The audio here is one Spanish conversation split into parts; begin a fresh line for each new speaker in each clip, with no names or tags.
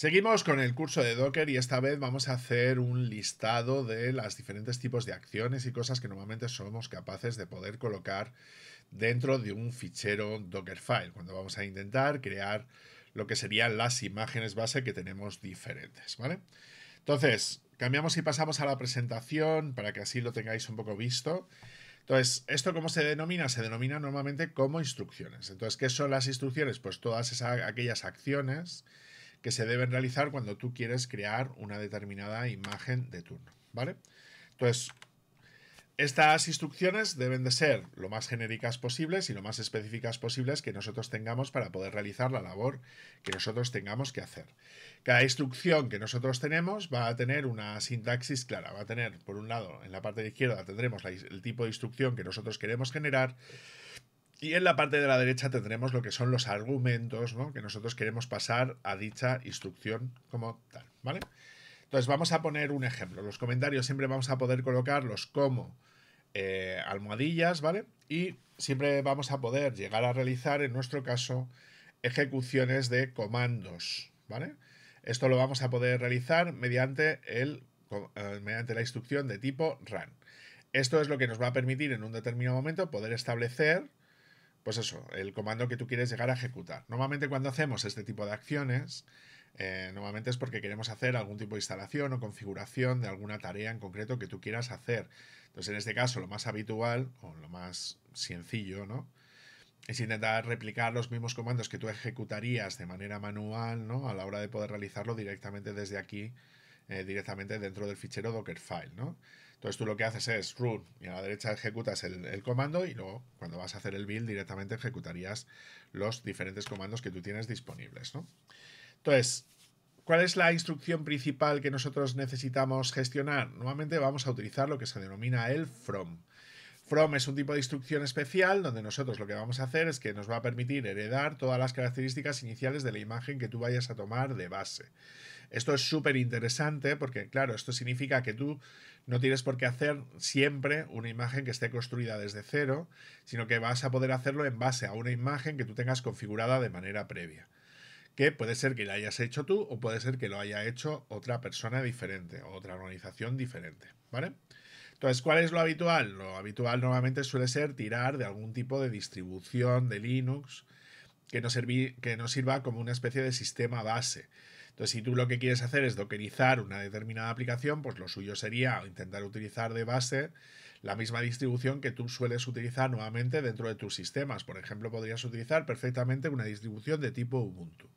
Seguimos con el curso de Docker y esta vez vamos a hacer un listado de los diferentes tipos de acciones y cosas que normalmente somos capaces de poder colocar dentro de un fichero Dockerfile, cuando vamos a intentar crear lo que serían las imágenes base que tenemos diferentes, ¿vale? Entonces, cambiamos y pasamos a la presentación para que así lo tengáis un poco visto. Entonces, ¿esto cómo se denomina? Se denomina normalmente como instrucciones. Entonces, ¿qué son las instrucciones? Pues todas esas, aquellas acciones que se deben realizar cuando tú quieres crear una determinada imagen de turno, ¿vale? Entonces, estas instrucciones deben de ser lo más genéricas posibles y lo más específicas posibles que nosotros tengamos para poder realizar la labor que nosotros tengamos que hacer. Cada instrucción que nosotros tenemos va a tener una sintaxis clara. Va a tener, por un lado, en la parte de izquierda tendremos el tipo de instrucción que nosotros queremos generar y en la parte de la derecha tendremos lo que son los argumentos que nosotros queremos pasar a dicha instrucción como tal, ¿vale? Entonces vamos a poner un ejemplo. Los comentarios siempre vamos a poder colocarlos como eh, almohadillas, ¿vale? Y siempre vamos a poder llegar a realizar, en nuestro caso, ejecuciones de comandos, ¿vale? Esto lo vamos a poder realizar mediante, el, eh, mediante la instrucción de tipo run. Esto es lo que nos va a permitir en un determinado momento poder establecer pues eso, el comando que tú quieres llegar a ejecutar. Normalmente cuando hacemos este tipo de acciones, eh, normalmente es porque queremos hacer algún tipo de instalación o configuración de alguna tarea en concreto que tú quieras hacer. Entonces, en este caso, lo más habitual o lo más sencillo, ¿no? Es intentar replicar los mismos comandos que tú ejecutarías de manera manual, ¿no? A la hora de poder realizarlo directamente desde aquí, eh, directamente dentro del fichero Dockerfile, ¿no? Entonces tú lo que haces es run y a la derecha ejecutas el, comando y luego cuando vas a hacer el build directamente ejecutarías los diferentes comandos que tú tienes disponibles, ¿no? Entonces, ¿cuál es la instrucción principal que nosotros necesitamos gestionar? Nuevamente vamos a utilizar lo que se denomina el from. From es un tipo de instrucción especial donde nosotros lo que vamos a hacer es que nos va a permitir heredar todas las características iniciales de la imagen que tú vayas a tomar de base. Esto es súper interesante porque, claro, esto significa que tú no tienes por qué hacer siempre una imagen que esté construida desde cero, sino que vas a poder hacerlo en base a una imagen que tú tengas configurada de manera previa. Que puede ser que la hayas hecho tú o puede ser que lo haya hecho otra persona diferente o otra organización diferente. ¿Vale? Entonces, ¿cuál es lo habitual? Lo habitual nuevamente suele ser tirar de algún tipo de distribución de Linux que nos, que sirva como una especie de sistema base. Entonces, si tú lo que quieres hacer es dockerizar una determinada aplicación, pues lo suyo sería intentar utilizar de base la misma distribución que tú sueles utilizar nuevamente dentro de tus sistemas. Por ejemplo, podrías utilizar perfectamente una distribución de tipo Ubuntu.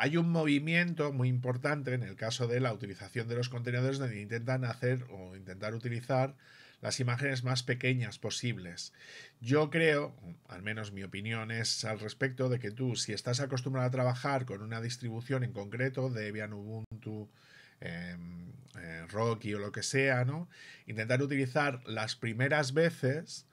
Hay un movimiento muy importante en el caso de la utilización de los contenedores donde intentan hacer o intentar utilizar las imágenes más pequeñas posibles. Yo creo, al menos mi opinión es al respecto, de que tú, si estás acostumbrado a trabajar con una distribución en concreto, Debian, Ubuntu, em, eh, Rocky o lo que sea, ¿no? Intentar utilizar las primeras veces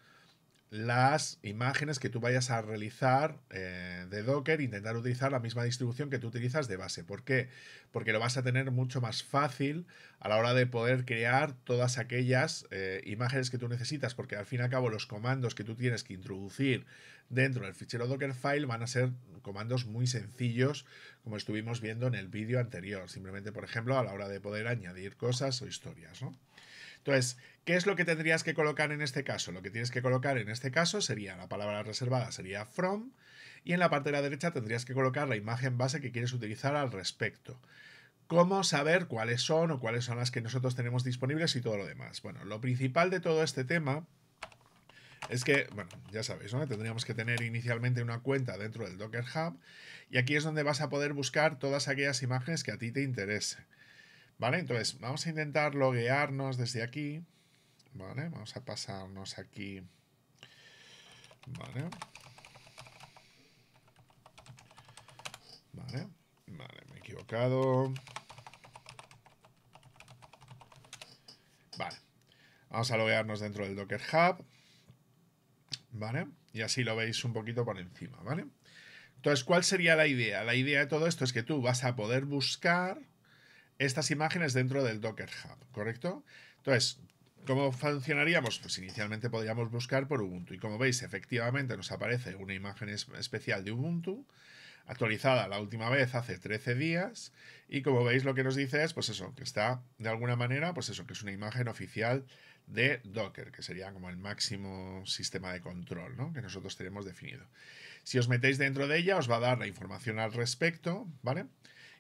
las imágenes que tú vayas a realizar eh, de Docker, intentar utilizar la misma distribución que tú utilizas de base. ¿Por qué? Porque lo vas a tener mucho más fácil a la hora de poder crear todas aquellas eh, imágenes que tú necesitas, porque al fin y al cabo los comandos que tú tienes que introducir dentro del fichero Dockerfile van a ser comandos muy sencillos, como estuvimos viendo en el vídeo anterior. Simplemente, por ejemplo, a la hora de poder añadir cosas o historias, entonces, ¿qué es lo que tendrías que colocar en este caso? Lo que tienes que colocar en este caso sería la palabra reservada, sería from, y en la parte de la derecha tendrías que colocar la imagen base que quieres utilizar al respecto. ¿Cómo saber cuáles son o cuáles son las que nosotros tenemos disponibles y todo lo demás? Bueno, lo principal de todo este tema es que, bueno, ya sabéis, ¿no? Tendríamos que tener inicialmente una cuenta dentro del Docker Hub y aquí es donde vas a poder buscar todas aquellas imágenes que a ti te interesen. Vale, entonces vamos a intentar loguearnos desde aquí. Vale, vamos a pasarnos aquí. Vale. Vale, me he equivocado. Vale. Vamos a loguearnos dentro del Docker Hub. ¿Vale? Y así lo veis un poquito por encima, ¿vale? Entonces, ¿cuál sería la idea? La idea de todo esto es que tú vas a poder buscar estas imágenes dentro del Docker Hub, ¿correcto? Entonces, ¿cómo funcionaríamos? Pues inicialmente podríamos buscar por Ubuntu y como veis, efectivamente nos aparece una imagen especial de Ubuntu actualizada la última vez hace 13 días y como veis lo que nos dice es pues eso, que está de alguna manera pues eso, que es una imagen oficial de Docker, que sería como el máximo sistema de control ¿no? que nosotros tenemos definido. Si os metéis dentro de ella os va a dar la información al respecto, ¿vale? vale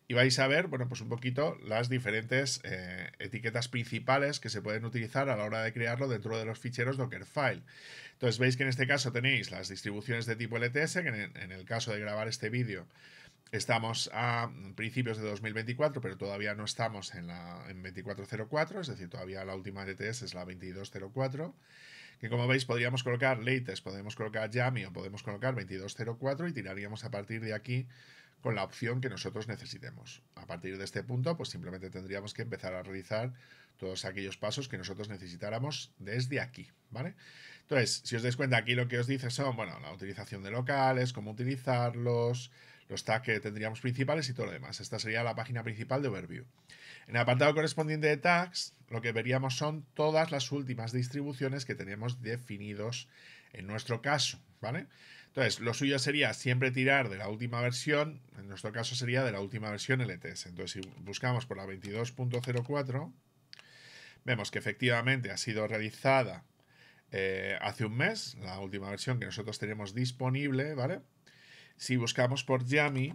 y vais a ver, bueno, pues un poquito las diferentes eh, etiquetas principales que se pueden utilizar a la hora de crearlo dentro de los ficheros Dockerfile. Entonces veis que en este caso tenéis las distribuciones de tipo LTS, que en, el caso de grabar este vídeo estamos a principios de 2024, pero todavía no estamos en la en 2404, es decir, todavía la última LTS es la 2204 que como veis podríamos colocar latest, podemos colocar Yami o podemos colocar 2204 y tiraríamos a partir de aquí con la opción que nosotros necesitemos. A partir de este punto, pues simplemente tendríamos que empezar a realizar todos aquellos pasos que nosotros necesitáramos desde aquí, ¿vale? Entonces, si os dais cuenta, aquí lo que os dice son, bueno, la utilización de locales, cómo utilizarlos, los tags que tendríamos principales y todo lo demás. Esta sería la página principal de Overview. En el apartado correspondiente de tags, lo que veríamos son todas las últimas distribuciones que tenemos definidos en nuestro caso, ¿vale? Entonces, lo suyo sería siempre tirar de la última versión, en nuestro caso sería de la última versión LTS. Entonces, si buscamos por la 22.04, vemos que efectivamente ha sido realizada eh, hace un mes, la última versión que nosotros tenemos disponible, ¿vale? Si buscamos por Yami,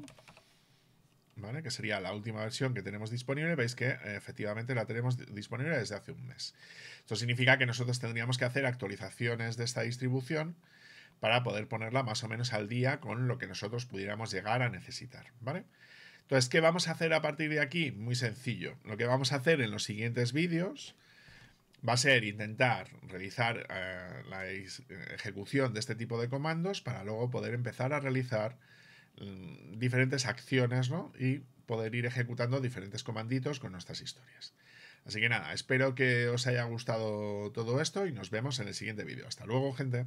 ¿vale? Que sería la última versión que tenemos disponible, veis que eh, efectivamente la tenemos disponible desde hace un mes. Esto significa que nosotros tendríamos que hacer actualizaciones de esta distribución para poder ponerla más o menos al día con lo que nosotros pudiéramos llegar a necesitar, ¿vale? Entonces, ¿qué vamos a hacer a partir de aquí? Muy sencillo. Lo que vamos a hacer en los siguientes vídeos va a ser intentar realizar eh, la ejecución de este tipo de comandos para luego poder empezar a realizar mm, diferentes acciones y poder ir ejecutando diferentes comanditos con nuestras historias. Así que nada, espero que os haya gustado todo esto y nos vemos en el siguiente vídeo. Hasta luego, gente.